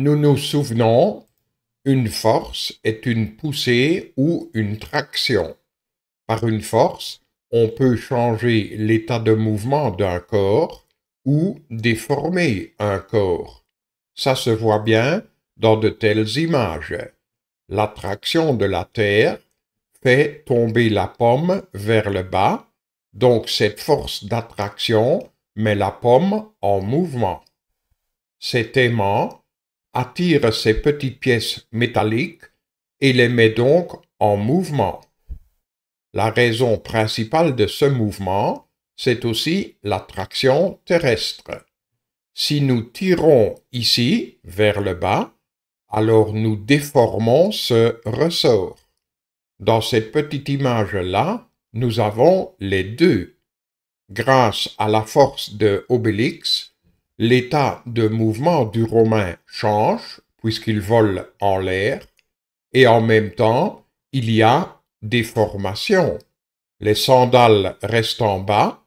Nous nous souvenons, une force est une poussée ou une traction. Par une force, on peut changer l'état de mouvement d'un corps ou déformer un corps. Ça se voit bien dans de telles images. L'attraction de la Terre fait tomber la pomme vers le bas, donc cette force d'attraction met la pomme en mouvement. Cet aimant attire ces petites pièces métalliques et les met donc en mouvement. La raison principale de ce mouvement, c'est aussi l'attraction terrestre. Si nous tirons ici vers le bas, alors nous déformons ce ressort. Dans cette petite image-là, nous avons les deux. Grâce à la force de Obélix, l'état de mouvement du Romain change, puisqu'il vole en l'air, et en même temps, il y a déformation. Les sandales restent en bas,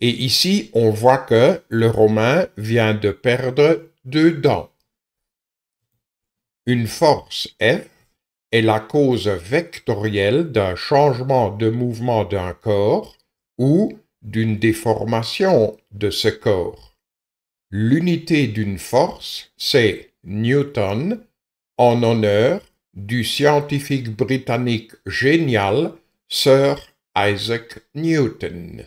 et ici on voit que le Romain vient de perdre deux dents. Une force F est la cause vectorielle d'un changement de mouvement d'un corps ou d'une déformation de ce corps. L'unité d'une force, c'est Newton, en honneur du scientifique britannique génial Sir Isaac Newton.